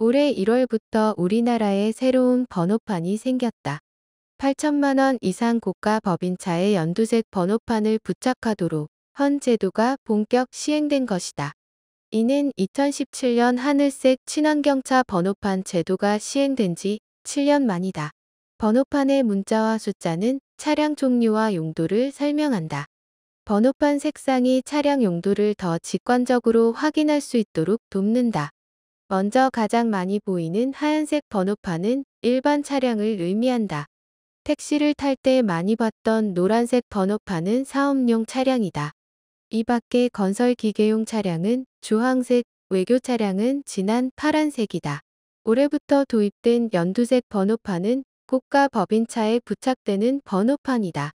올해 1월부터 우리나라에 새로운 번호판이 생겼다. 8천만 원 이상 고가 법인차에 연두색 번호판을 부착하도록 헌 제도가 본격 시행된 것이다. 이는 2017년 하늘색 친환경차 번호판 제도가 시행된 지 7년 만이다. 번호판의 문자와 숫자는 차량 종류와 용도를 설명한다. 번호판 색상이 차량 용도를 더 직관적으로 확인할 수 있도록 돕는다. 먼저 가장 많이 보이는 하얀색 번호판은 일반 차량을 의미한다. 택시를 탈 때 많이 봤던 노란색 번호판은 사업용 차량이다. 이 밖에 건설 기계용 차량은 주황색, 외교 차량은 진한 파란색이다. 올해부터 도입된 연두색 번호판은 국가 법인차에 부착되는 번호판이다.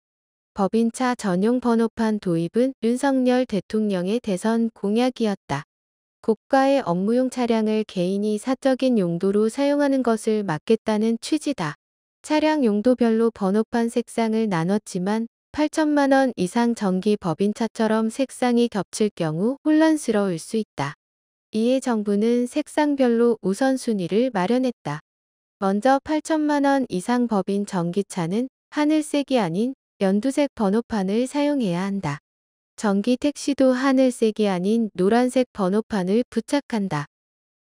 법인차 전용 번호판 도입은 윤석열 대통령의 대선 공약이었다. 국가의 업무용 차량을 개인이 사적인 용도로 사용하는 것을 막겠다는 취지다. 차량 용도별로 번호판 색상을 나눴지만 8천만 원 이상 전기 법인차처럼 색상이 겹칠 경우 혼란스러울 수 있다. 이에 정부는 색상별로 우선순위를 마련했다. 먼저 8천만 원 이상 법인 전기차는 하늘색이 아닌 연두색 번호판을 사용해야 한다. 전기 택시도 하늘색이 아닌 노란색 번호판을 부착한다.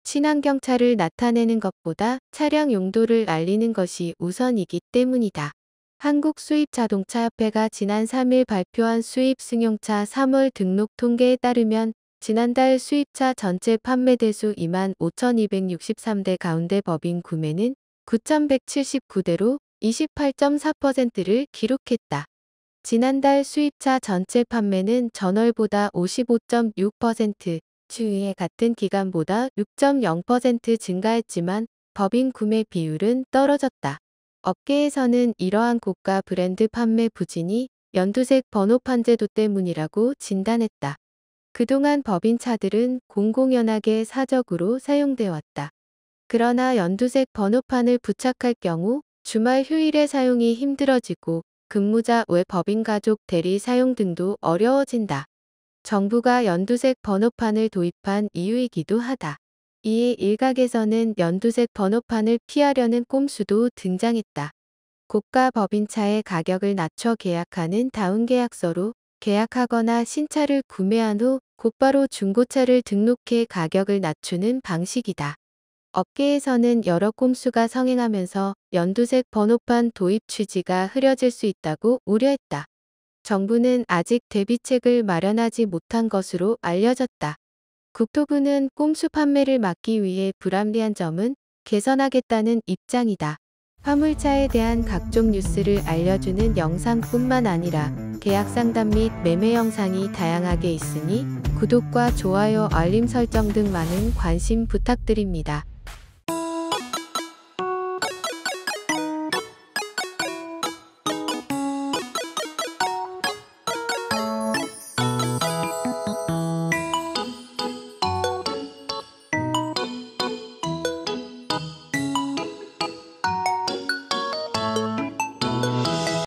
친환경 차를 나타내는 것보다 차량 용도를 알리는 것이 우선이기 때문이다. 한국수입자동차협회가 지난 3일 발표한 수입 승용차 3월 등록 통계에 따르면 지난달 수입차 전체 판매 대수 2만 5,263대 가운데 법인 구매는 9,179대로 28.4%를 기록했다. 지난달 수입차 전체 판매는 전월보다 55.6%, 추위에 같은 기간보다 6.0% 증가했지만 법인 구매 비율은 떨어졌다. 업계에서는 이러한 고가 브랜드 판매 부진이 연두색 번호판 제도 때문이라고 진단했다. 그동안 법인 차들은 공공연하게 사적으로 사용돼 왔다. 그러나 연두색 번호판을 부착할 경우 주말 휴일에 사용이 힘들어지고 근무자 외 법인가족 대리 사용 등도 어려워진다. 정부가 연두색 번호판을 도입한 이유이기도 하다. 이에 일각에서는 연두색 번호판을 피하려는 꼼수도 등장했다. 고가 법인차의 가격을 낮춰 계약하는 다운 계약서로 계약하거나 신차를 구매한 후 곧바로 중고차를 등록해 가격을 낮추는 방식이다. 업계에서는 여러 꼼수가 성행하면서 연두색 번호판 도입 취지가 흐려질 수 있다고 우려했다. 정부는 아직 대비책을 마련하지 못한 것으로 알려졌다. 국토부는 꼼수 판매를 막기 위해 불합리한 점은 개선하겠다는 입장이다. 화물차에 대한 각종 뉴스를 알려주는 영상뿐만 아니라 계약 상담 및 매매 영상이 다양하게 있으니 구독과 좋아요 알림 설정 등 많은 관심 부탁드립니다.